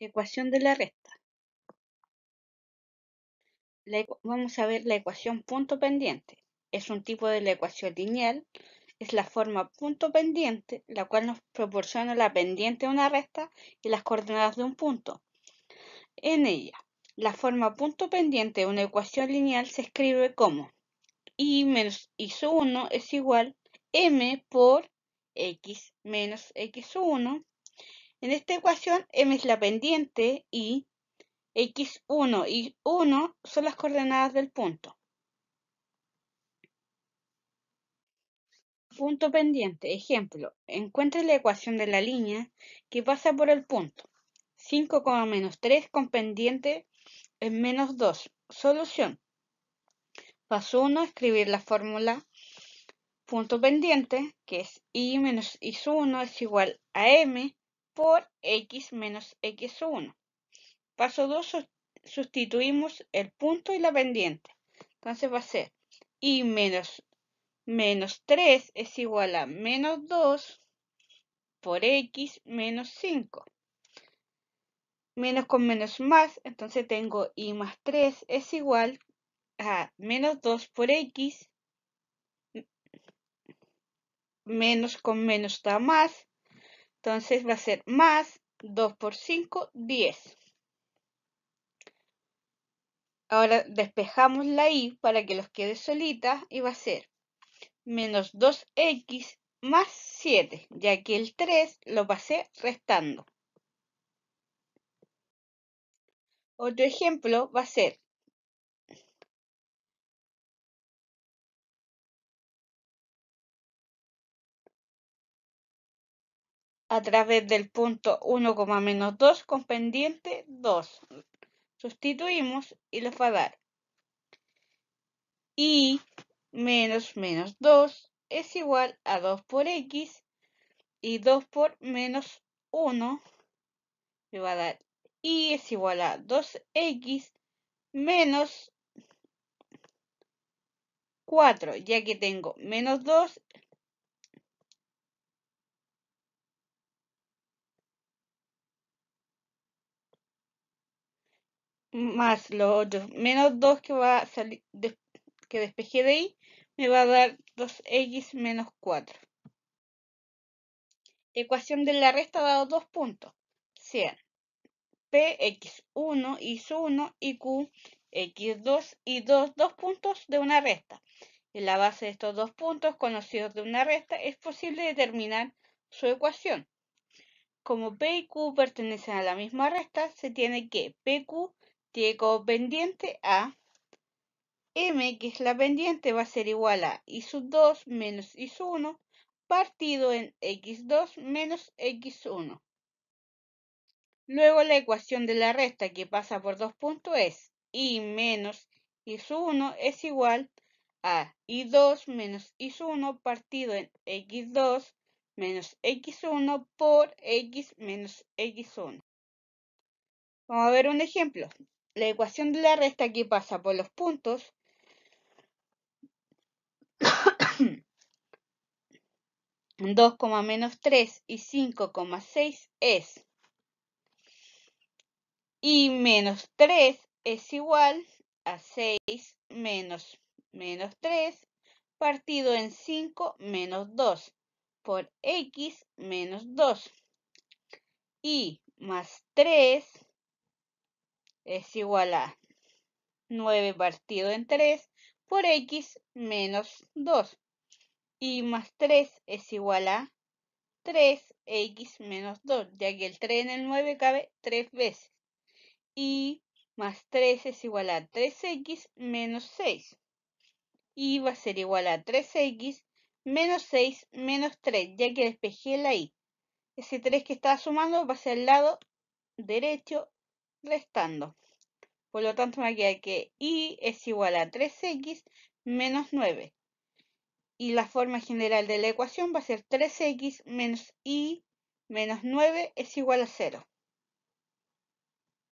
Ecuación de la recta. vamos a ver la ecuación punto pendiente. Es un tipo de la ecuación lineal. Es la forma punto pendiente, la cual nos proporciona la pendiente de una recta y las coordenadas de un punto. En ella, la forma punto pendiente de una ecuación lineal se escribe como y menos y sub 1 es igual m por x menos x1 en esta ecuación m es la pendiente y x1 y 1 son las coordenadas del punto. Punto pendiente. Ejemplo, encuentre la ecuación de la línea que pasa por el punto. 5, menos 3 con pendiente es menos 2. Solución. Paso 1, escribir la fórmula punto pendiente, que es y menos x1 es igual a m por x menos x1. Paso 2, sustituimos el punto y la pendiente. Entonces va a ser y menos, menos 3 es igual a menos 2 por x menos 5. Menos con menos más, entonces tengo y más 3 es igual a menos 2 por x menos con menos da más entonces va a ser más 2 por 5, 10. Ahora despejamos la i para que los quede solita y va a ser menos 2x más 7, ya que el 3 lo pasé restando. Otro ejemplo va a ser a través del punto 1,-2 menos con pendiente 2. Sustituimos y les va a dar y menos menos 2 es igual a 2 por x y 2 por menos 1 me va a dar y es igual a 2x menos 4, ya que tengo menos 2 más los otros, menos 2 que va a salir, de, que despejé de ahí, me va a dar 2x menos 4. Ecuación de la resta dado dos puntos, sean px1 y su 1 y q, x, 2 y 2, dos puntos de una resta. En la base de estos dos puntos conocidos de una resta es posible determinar su ecuación. Como p y q pertenecen a la misma resta, se tiene que pq como pendiente a m, que es la pendiente, va a ser igual a y sub 2 menos y 1 partido en x2 menos x1. Luego la ecuación de la recta que pasa por dos puntos es y menos y 1 es igual a y2 menos y1 partido en x2 menos x1 por x menos x1. Vamos a ver un ejemplo la ecuación de la resta que pasa por los puntos 2, menos 3 y 5,6 es y menos 3 es igual a 6 menos menos 3 partido en 5 menos 2 por x menos 2 y más 3 es igual a 9 partido en 3 por x menos 2. Y más 3 es igual a 3x menos 2, ya que el 3 en el 9 cabe 3 veces. Y más 3 es igual a 3x menos 6. Y va a ser igual a 3x menos 6 menos 3, ya que despejé la y. Ese 3 que estaba sumando va a ser el lado derecho restando. Por lo tanto, me queda que y es igual a 3x menos 9. Y la forma general de la ecuación va a ser 3x menos y menos 9 es igual a 0.